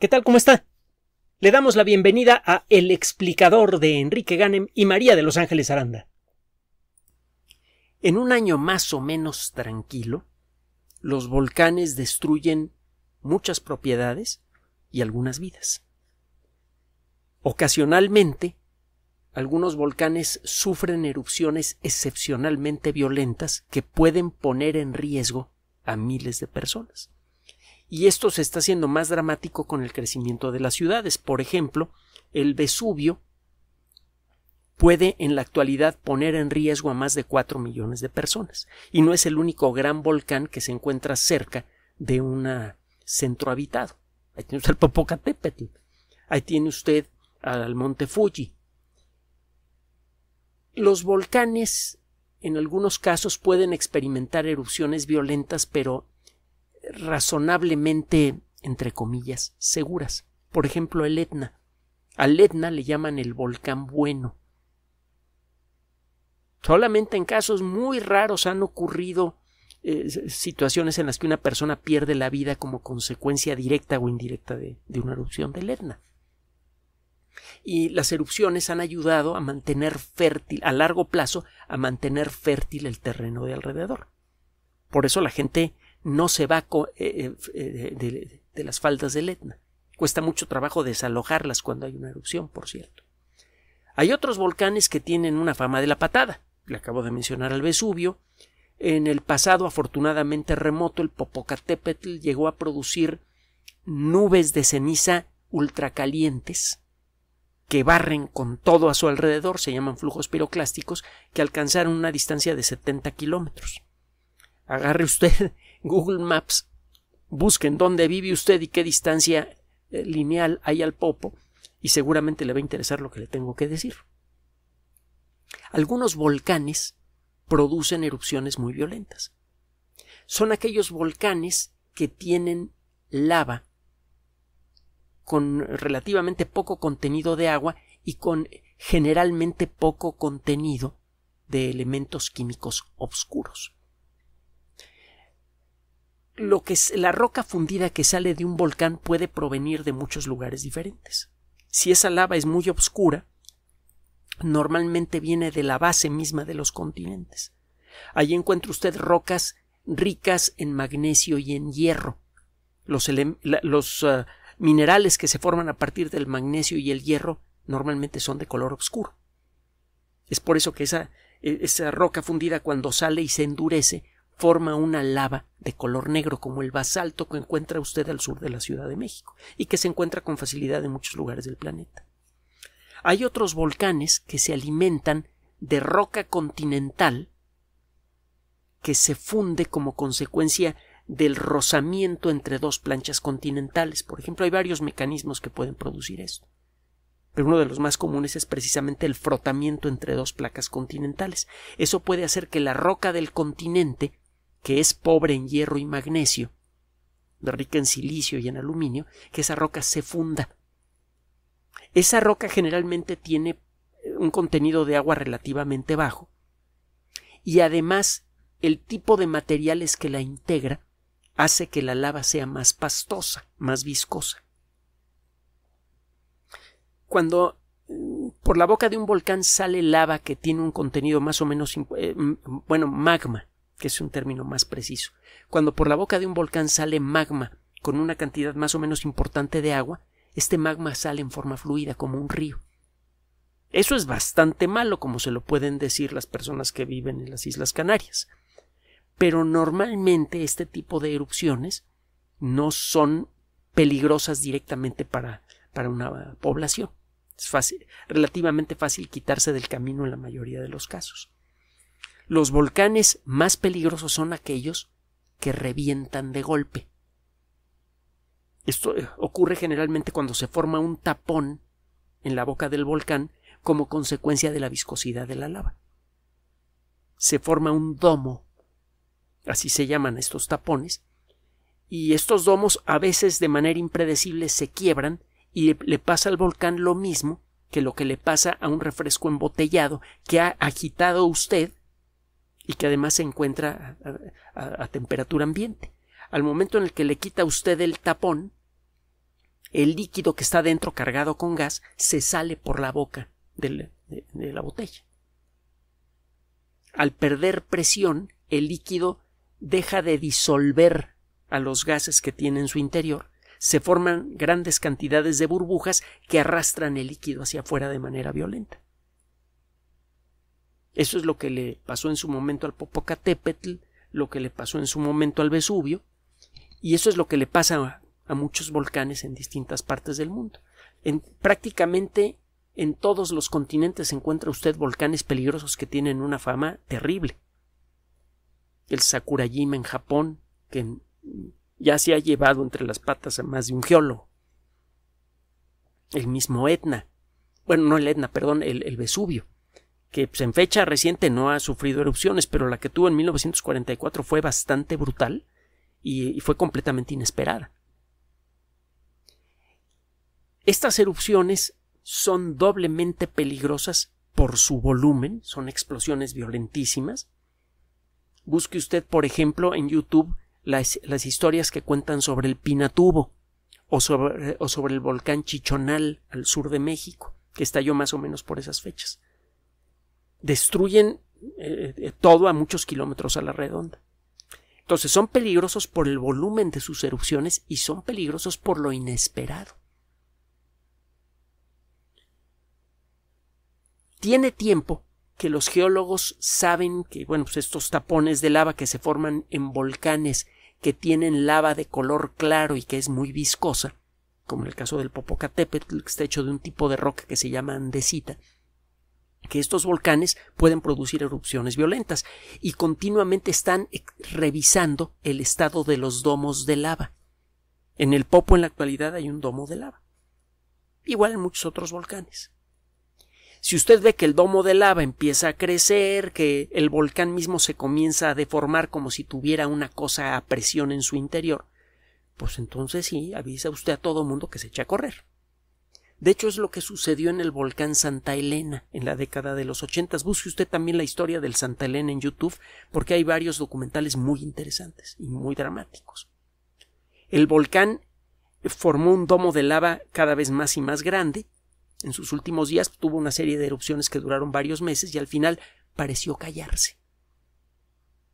¿Qué tal? ¿Cómo está? Le damos la bienvenida a El explicador de Enrique Ganem y María de Los Ángeles Aranda. En un año más o menos tranquilo, los volcanes destruyen muchas propiedades y algunas vidas. Ocasionalmente, algunos volcanes sufren erupciones excepcionalmente violentas que pueden poner en riesgo a miles de personas y esto se está haciendo más dramático con el crecimiento de las ciudades. Por ejemplo, el Vesubio puede en la actualidad poner en riesgo a más de 4 millones de personas, y no es el único gran volcán que se encuentra cerca de un centro habitado. Ahí tiene usted el Popocatépetl, ahí tiene usted al monte Fuji. Los volcanes en algunos casos pueden experimentar erupciones violentas, pero razonablemente, entre comillas, seguras. Por ejemplo, el Etna. Al Etna le llaman el volcán bueno. Solamente en casos muy raros han ocurrido eh, situaciones en las que una persona pierde la vida como consecuencia directa o indirecta de, de una erupción del Etna. Y las erupciones han ayudado a mantener fértil, a largo plazo, a mantener fértil el terreno de alrededor. Por eso la gente no se va eh, eh, eh, de, de, las faldas del Etna. Cuesta mucho trabajo desalojarlas cuando hay una erupción, por cierto. Hay otros volcanes que tienen una fama de la patada. Le acabo de mencionar al Vesubio. En el pasado, afortunadamente remoto, el Popocatépetl llegó a producir nubes de ceniza ultracalientes que barren con todo a su alrededor, se llaman flujos piroclásticos, que alcanzaron una distancia de 70 kilómetros. Agarre usted Google Maps, busquen dónde vive usted y qué distancia eh, lineal hay al popo, y seguramente le va a interesar lo que le tengo que decir. Algunos volcanes producen erupciones muy violentas. Son aquellos volcanes que tienen lava con relativamente poco contenido de agua y con generalmente poco contenido de elementos químicos oscuros lo que la roca fundida que sale de un volcán puede provenir de muchos lugares diferentes. Si esa lava es muy oscura, normalmente viene de la base misma de los continentes. Allí encuentra usted rocas ricas en magnesio y en hierro. Los, los ah, minerales que se forman a partir del magnesio y el hierro normalmente son de color oscuro. Es por eso que esa e, roca fundida cuando sale y se endurece forma una lava de color negro como el basalto que encuentra usted al sur de la Ciudad de México y que se encuentra con facilidad en muchos lugares del planeta. Hay otros volcanes que se alimentan de roca continental que se funde como consecuencia del rozamiento entre dos planchas continentales. Por ejemplo, hay varios mecanismos que pueden producir esto. Pero uno de los más comunes es precisamente el frotamiento entre dos placas continentales. Eso puede hacer que la roca del continente que es pobre en hierro y magnesio, rica en silicio y en aluminio, que esa roca se funda. Esa roca generalmente tiene eh, un contenido de agua relativamente bajo y además el tipo de materiales que la integra hace que la lava sea más pastosa, más viscosa. Cuando mm, por la boca de un volcán sale lava que tiene un contenido más o menos, eh, bueno, magma, que es un término más preciso. Cuando por la boca de un volcán sale magma con una cantidad más o menos importante de agua, este magma sale en forma fluida como un río. Eso es bastante malo, como se lo pueden decir las personas que viven en las Islas Canarias. Pero normalmente este tipo de erupciones no son peligrosas directamente para, una población. Es relativamente fácil quitarse del camino en la mayoría de los casos. Los volcanes más peligrosos son aquellos que revientan de golpe. Esto eh, ocurre generalmente cuando se forma un tapón en la boca del volcán como consecuencia de la viscosidad de la lava. Se forma un domo, así se llaman estos tapones, y estos domos a veces de manera impredecible se quiebran y le pasa al volcán lo mismo que lo que le pasa a un refresco embotellado que ha agitado usted y que además se encuentra a, temperatura ambiente. Al momento en el que le quita usted el tapón, el líquido que está dentro cargado con gas se sale por la boca de, de la botella. Al perder presión, el líquido deja de disolver a los gases que tiene en su interior, se forman grandes cantidades de burbujas que arrastran el líquido hacia afuera de manera violenta. Eso es lo que le pasó en su momento al Popocatépetl, lo que le pasó en su momento al Vesubio, y eso es lo que le pasa a, muchos volcanes en distintas partes del mundo. En, prácticamente en todos los continentes encuentra usted volcanes peligrosos que tienen una fama terrible. El Sakurajima en Japón, que ya se ha llevado entre las patas a más de un geólogo. El mismo Etna. Bueno, no el Etna, perdón, el Vesubio que pues, en fecha reciente no ha sufrido erupciones, pero la que tuvo en 1944 fue bastante brutal y, fue completamente inesperada. Estas erupciones son doblemente peligrosas por su volumen, son explosiones violentísimas. Busque usted, por ejemplo, en YouTube las, historias que cuentan sobre el Pinatubo o sobre, o sobre el volcán Chichonal al sur de México, que estalló más o menos por esas fechas destruyen eh, eh, todo a muchos kilómetros a la redonda. Entonces son peligrosos por el volumen de sus erupciones y son peligrosos por lo inesperado. Tiene tiempo que los geólogos saben que, bueno, pues estos tapones de lava que se forman en volcanes que tienen lava de color claro y que es muy viscosa, como el caso del Popocatépetl, que está hecho de un tipo de roca que se llama andesita, que estos volcanes pueden producir erupciones violentas y continuamente están eh, revisando el estado de los domos de lava. En el Popo en la actualidad hay un domo de lava. Igual en muchos otros volcanes. Si usted ve que el domo de lava empieza a crecer, que el volcán mismo se comienza a deformar como si tuviera una cosa a presión en su interior, pues entonces sí, avisa usted a todo mundo que se eche a correr. De hecho, es lo que sucedió en el volcán Santa Elena en la década de los ochentas. Busque usted también la historia del Santa Elena en YouTube, porque hay varios documentales muy interesantes y muy dramáticos. El volcán formó un domo de lava cada vez más y más grande. En sus últimos días tuvo una serie de erupciones que duraron varios meses y al final pareció callarse.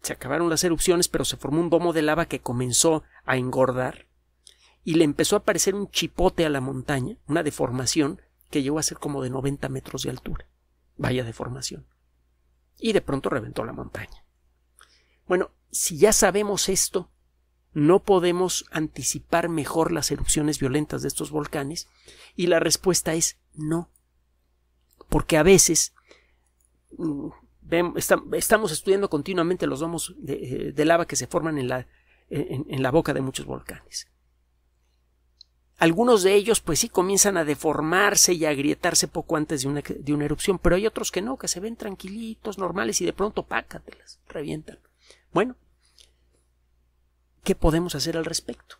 Se acabaron las erupciones, pero se formó un domo de lava que comenzó a engordar y le empezó a aparecer un chipote a la montaña, una deformación que llegó a ser como de 90 metros de altura. Vaya deformación. Y de pronto reventó la montaña. Bueno, si ya sabemos esto, no podemos anticipar mejor las erupciones violentas de estos volcanes? Y la respuesta es no. Porque a veces mm, estamos estudiando continuamente los domos eh, de, lava que se forman en la, en la boca de muchos volcanes. Algunos de ellos, pues sí, comienzan a deformarse y a agrietarse poco antes de una, erupción, pero hay otros que no, que se ven tranquilitos, normales, y de pronto pácatelas, revientan. Bueno, ¿qué podemos hacer al respecto?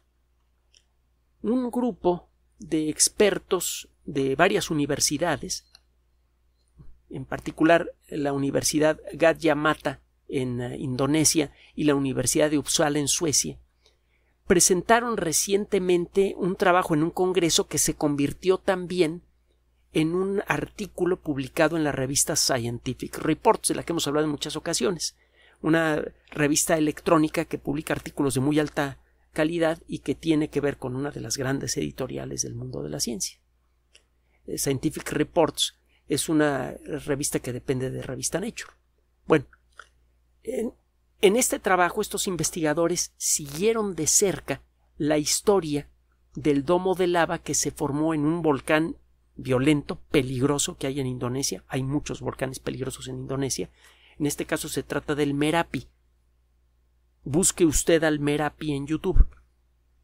Un grupo de expertos de varias universidades, en particular la Universidad Gadjah Mata en eh, Indonesia y la Universidad de Uppsala en Suecia, presentaron recientemente un trabajo en un congreso que se convirtió también en un artículo publicado en la revista Scientific Reports, de la que hemos hablado en muchas ocasiones, una revista electrónica que publica artículos de muy alta calidad y que tiene que ver con una de las grandes editoriales del mundo de la ciencia. Eh, Scientific Reports es una revista que depende de revista Nature. Bueno, en este trabajo estos investigadores siguieron de cerca la historia del domo de lava que se formó en un volcán violento, peligroso que hay en Indonesia. Hay muchos volcanes peligrosos en Indonesia. En este caso se trata del Merapi. Busque usted al Merapi en YouTube.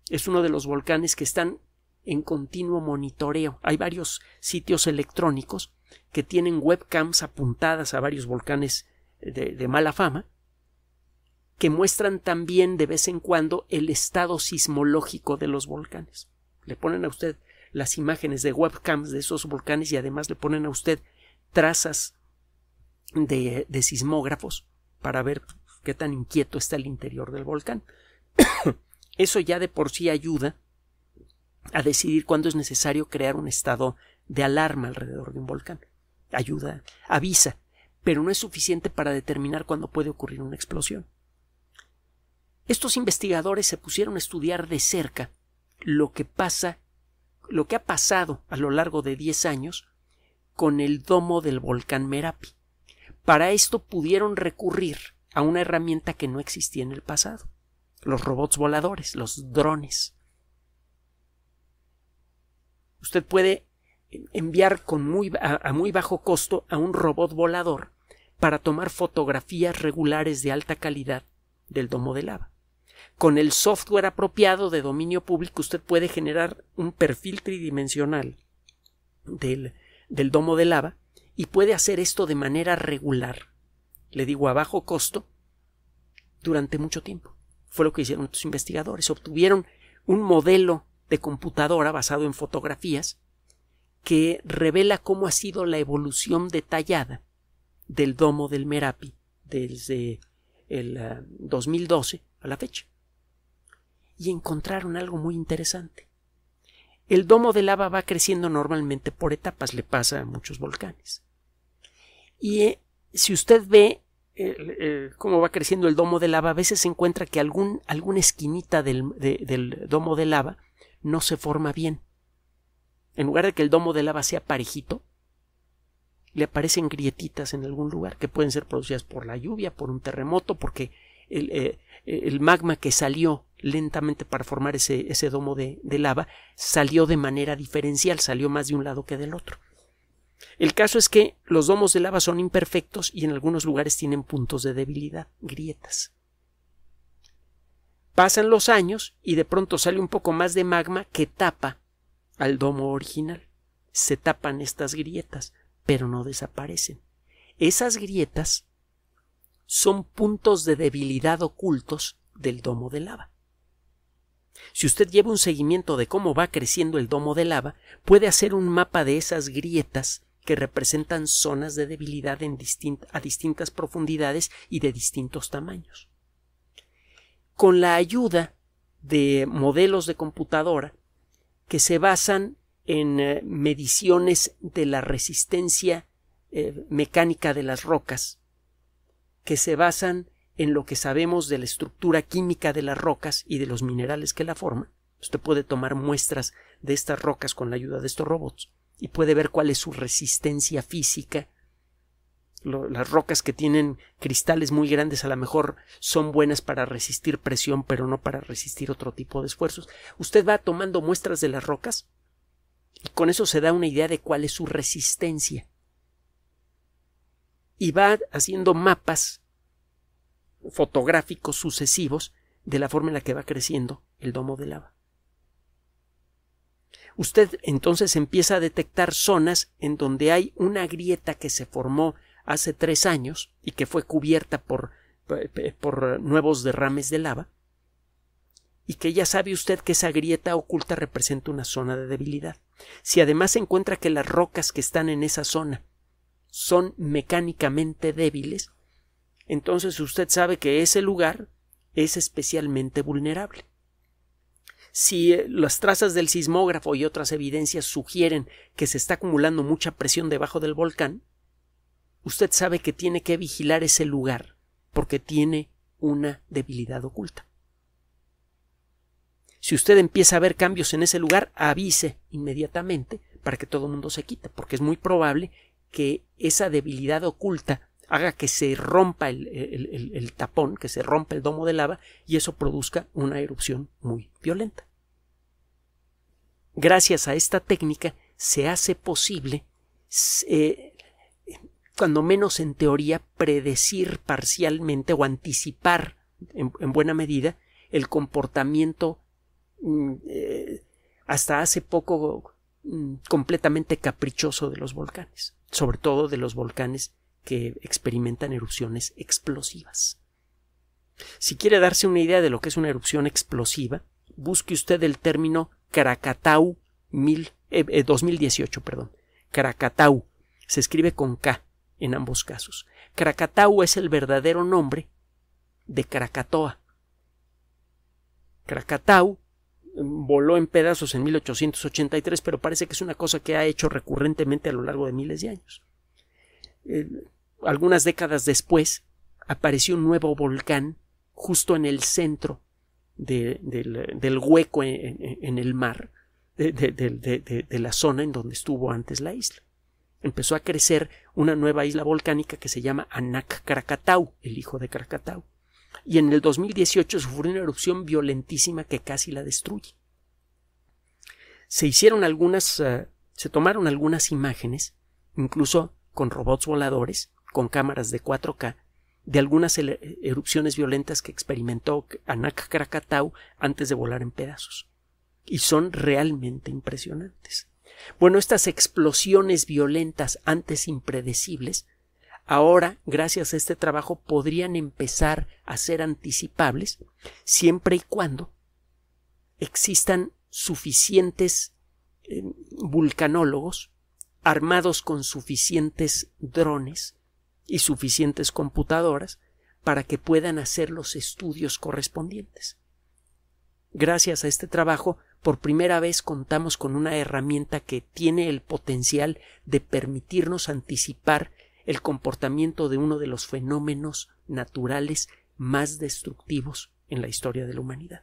Es uno de los volcanes que están en continuo monitoreo. Hay varios sitios electrónicos que tienen webcams apuntadas a varios volcanes de, mala fama que muestran también de vez en cuando el estado sismológico de los volcanes. Le ponen a usted las imágenes de webcams de esos volcanes y además le ponen a usted trazas de, de sismógrafos para ver qué tan inquieto está el interior del volcán. Eso ya de por sí ayuda a decidir cuándo es necesario crear un estado de alarma alrededor de un volcán. Ayuda, avisa, pero no es suficiente para determinar cuándo puede ocurrir una explosión. Estos investigadores se pusieron a estudiar de cerca lo que pasa, lo que ha pasado a lo largo de 10 años con el domo del volcán Merapi. Para esto pudieron recurrir a una herramienta que no existía en el pasado, los robots voladores, los drones. Usted puede enviar con muy, a muy bajo costo a un robot volador para tomar fotografías regulares de alta calidad del domo de lava con el software apropiado de dominio público usted puede generar un perfil tridimensional del, del domo de lava y puede hacer esto de manera regular. Le digo a bajo costo durante mucho tiempo. Fue lo que hicieron otros investigadores. Obtuvieron un modelo de computadora basado en fotografías que revela cómo ha sido la evolución detallada del domo del Merapi desde el 2012 eh, a la fecha y encontraron algo muy interesante. El domo de lava va creciendo normalmente por etapas, le pasa a muchos volcanes. Y eh, si usted ve eh, eh, cómo va creciendo el domo de lava, a veces se encuentra que algún, alguna esquinita del, domo de lava no se forma bien. En lugar de que el domo de lava sea parejito, le aparecen grietitas en algún lugar que pueden ser producidas por la lluvia, por un terremoto, porque el magma que salió lentamente para formar ese, ese domo de, de lava, salió de manera diferencial, salió más de un lado que del otro. El caso es que los domos de lava son imperfectos y en algunos lugares tienen puntos de debilidad, grietas. Pasan los años y de pronto sale un poco más de magma que tapa al domo original. Se tapan estas grietas, pero no desaparecen. Esas grietas son puntos de debilidad ocultos del domo de lava. Si usted lleva un seguimiento de cómo va creciendo el domo de lava, puede hacer un mapa de esas grietas que representan zonas de debilidad a distintas profundidades y de distintos tamaños. Con la ayuda de modelos de computadora que se basan en eh, mediciones de la resistencia eh, mecánica de las rocas, que se basan en lo que sabemos de la estructura química de las rocas y de los minerales que la forman. Usted puede tomar muestras de estas rocas con la ayuda de estos robots y puede ver cuál es su resistencia física. las rocas que tienen cristales muy grandes a lo mejor son buenas para resistir presión, pero no para resistir otro tipo de esfuerzos. Usted va tomando muestras de las rocas y con eso se da una idea de cuál es su resistencia. Y va haciendo mapas fotográficos sucesivos de la forma en la que va creciendo el domo de lava. Usted entonces empieza a detectar zonas en donde hay una grieta que se formó hace tres años y que fue cubierta por, eh, por nuevos derrames de lava, y que ya sabe usted que esa grieta oculta representa una zona de debilidad. Si además se encuentra que las rocas que están en esa zona son mecánicamente débiles, entonces usted sabe que ese lugar es especialmente vulnerable. Si eh, las trazas del sismógrafo y otras evidencias sugieren que se está acumulando mucha presión debajo del volcán, usted sabe que tiene que vigilar ese lugar porque tiene una debilidad oculta. Si usted empieza a ver cambios en ese lugar, avise inmediatamente para que todo el mundo se quite, porque es muy probable que esa debilidad oculta haga que se rompa el, tapón, que se rompa el domo de lava y eso produzca una erupción muy violenta. Gracias a esta técnica se hace posible, eh, cuando menos en teoría, predecir parcialmente o anticipar en, buena medida el comportamiento mm, eh, hasta hace poco mm, completamente caprichoso de los volcanes, sobre todo de los volcanes que experimentan erupciones explosivas. Si quiere darse una idea de lo que es una erupción explosiva, busque usted el término Krakatau 2018. Eh, eh, perdón. Krakatau se escribe con K en ambos casos. Krakatau es el verdadero nombre de Krakatoa. Krakatau mm, voló en pedazos en 1883, pero parece que es una cosa que ha hecho recurrentemente a lo largo de miles de años algunas décadas después, apareció un nuevo volcán justo en el centro del, hueco en, el mar, de, la zona en donde estuvo antes la isla. Empezó a crecer una nueva isla volcánica que se llama Anak Krakatau, el hijo de Krakatau. Y en el 2018 sufrió una erupción violentísima que casi la destruye. Se hicieron algunas, eh, se tomaron algunas imágenes, incluso con robots voladores, con cámaras de 4K de algunas erupciones violentas que experimentó Anak Krakatau antes de volar en pedazos. Y son realmente impresionantes. Bueno, estas explosiones violentas antes impredecibles, ahora, gracias a este trabajo, podrían empezar a ser anticipables siempre y cuando existan suficientes eh, vulcanólogos armados con suficientes drones y suficientes computadoras para que puedan hacer los estudios correspondientes. Gracias a este trabajo, por primera vez contamos con una herramienta que tiene el potencial de permitirnos anticipar el comportamiento de uno de los fenómenos naturales más destructivos en la historia de la humanidad.